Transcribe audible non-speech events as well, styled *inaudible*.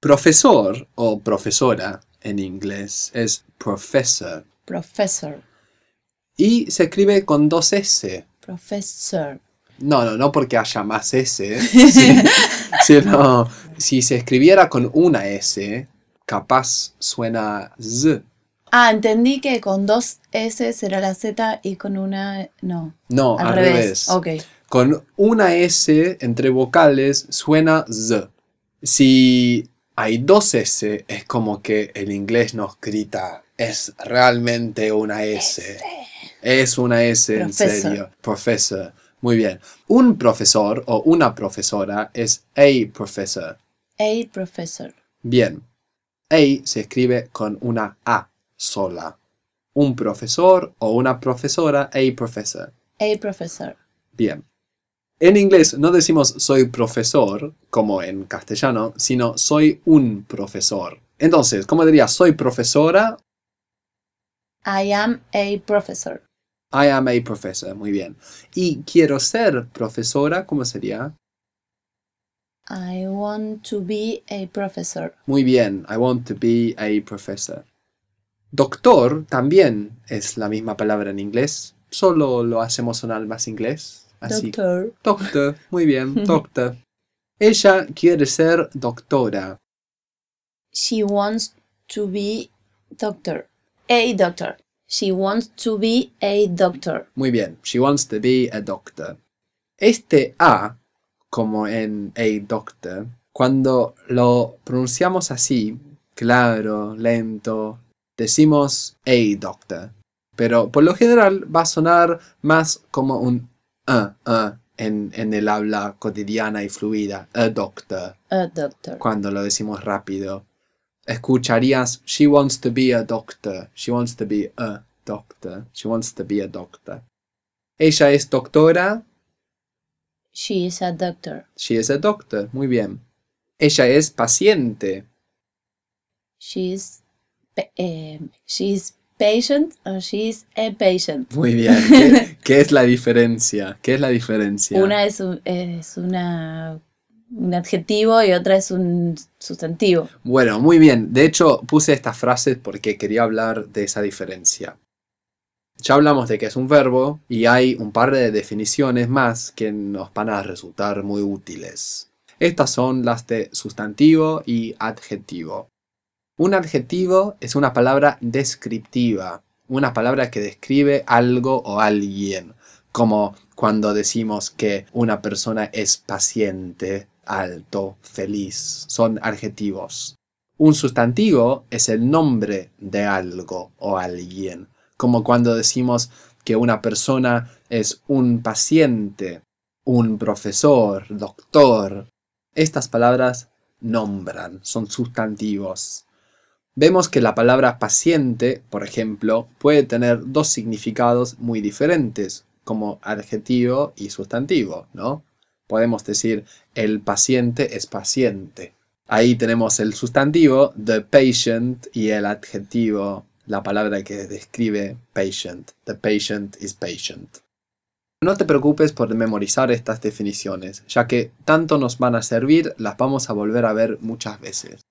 Profesor o profesora en inglés es professor. Professor. Y se escribe con dos S. Professor. No, no, no porque haya más S, *laughs* sino si se escribiera con una S, capaz suena Z. Ah, entendí que con dos S será la Z y con una no. No, al, revés. Con una S entre vocales suena Z. Si hay dos S, es como que el inglés nos grita, es realmente una S. Es una S en serio. Profesor. Muy bien. Un profesor o una profesora es a professor. A professor. Bien. A se escribe con una A sola. Un profesor o una profesora, a professor. A professor. Bien. En inglés no decimos soy profesor, como en castellano, sino soy un profesor. Entonces, ¿cómo diría soy profesora? I am a professor. I am a professor, muy bien. Y quiero ser profesora, ¿cómo sería? I want to be a professor. Muy bien, I want to be a professor. Doctor también es la misma palabra en inglés, solo lo hacemos sonar más inglés. Doctor. Doctor, muy bien, *laughs* doctor. Ella quiere ser doctora. She wants to be doctor. A doctor. She wants to be a doctor. Muy bien, she wants to be a doctor. Este A, como en a doctor, cuando lo pronunciamos así, claro, lento, decimos a doctor. Pero por lo general va a sonar más como un en, el habla cotidiana y fluida. A doctor. A doctor. Cuando lo decimos rápido. Escucharías, she wants to be a doctor. She wants to be a doctor. She wants to be a doctor. Ella es doctora. She is a doctor. She is a doctor. Muy bien. Ella es paciente. She is, eh, patient o oh, she's a patient. Muy bien. *laughs* ¿Qué, es la diferencia? ¿Qué es la diferencia? Una es, un, un adjetivo y otra es un sustantivo. Bueno, muy bien. De hecho, puse estas frases porque quería hablar de esa diferencia. Ya hablamos de que es un verbo y hay un par de definiciones más que nos van a resultar muy útiles. Estas son las de sustantivo y adjetivo. Un adjetivo es una palabra descriptiva, una palabra que describe algo o alguien, como cuando decimos que una persona es paciente, alto, feliz, son adjetivos. Un sustantivo es el nombre de algo o alguien, como cuando decimos que una persona es un paciente, un profesor, doctor. Estas palabras nombran, son sustantivos. Vemos que la palabra paciente, por ejemplo, puede tener dos significados muy diferentes, como adjetivo y sustantivo, ¿no? Podemos decir el paciente es paciente. Ahí tenemos el sustantivo, the patient, y el adjetivo, la palabra que describe patient. The patient is patient. No te preocupes por memorizar estas definiciones, ya que tanto nos van a servir, las vamos a volver a ver muchas veces.